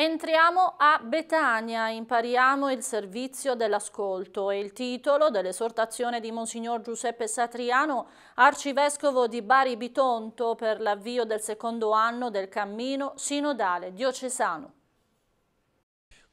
Entriamo a Betania, impariamo il servizio dell'ascolto e il titolo dell'esortazione di Monsignor Giuseppe Satriano, arcivescovo di Bari Bitonto per l'avvio del secondo anno del cammino sinodale diocesano.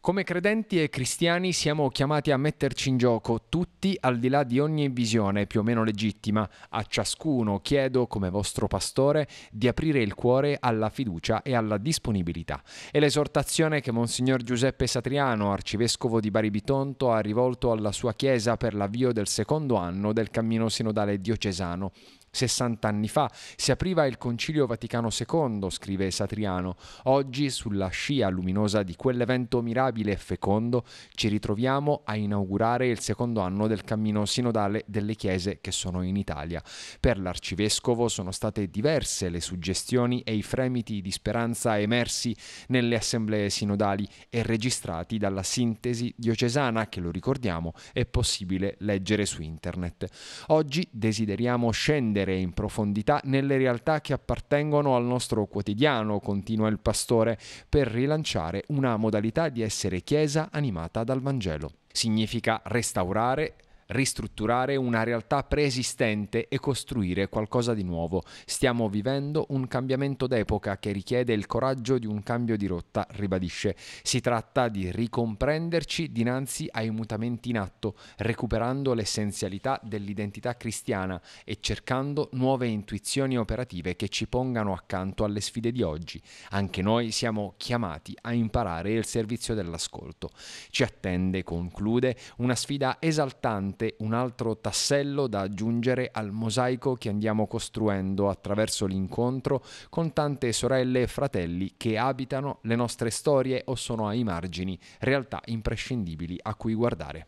Come credenti e cristiani siamo chiamati a metterci in gioco, tutti al di là di ogni visione più o meno legittima. A ciascuno chiedo, come vostro pastore, di aprire il cuore alla fiducia e alla disponibilità. È l'esortazione che Monsignor Giuseppe Satriano, arcivescovo di Bari Bitonto, ha rivolto alla sua chiesa per l'avvio del secondo anno del cammino sinodale diocesano. 60 anni fa. Si apriva il Concilio Vaticano II, scrive Satriano. Oggi, sulla scia luminosa di quell'evento mirabile e fecondo, ci ritroviamo a inaugurare il secondo anno del cammino sinodale delle chiese che sono in Italia. Per l'arcivescovo sono state diverse le suggestioni e i fremiti di speranza emersi nelle assemblee sinodali e registrati dalla sintesi diocesana che, lo ricordiamo, è possibile leggere su internet. Oggi desideriamo scendere vedere in profondità nelle realtà che appartengono al nostro quotidiano, continua il pastore, per rilanciare una modalità di essere Chiesa animata dal Vangelo significa restaurare ristrutturare una realtà preesistente e costruire qualcosa di nuovo. Stiamo vivendo un cambiamento d'epoca che richiede il coraggio di un cambio di rotta, ribadisce. Si tratta di ricomprenderci dinanzi ai mutamenti in atto, recuperando l'essenzialità dell'identità cristiana e cercando nuove intuizioni operative che ci pongano accanto alle sfide di oggi. Anche noi siamo chiamati a imparare il servizio dell'ascolto. Ci attende, conclude, una sfida esaltante importante, un altro tassello da aggiungere al mosaico che andiamo costruendo attraverso l'incontro con tante sorelle e fratelli che abitano le nostre storie o sono ai margini, realtà imprescindibili a cui guardare.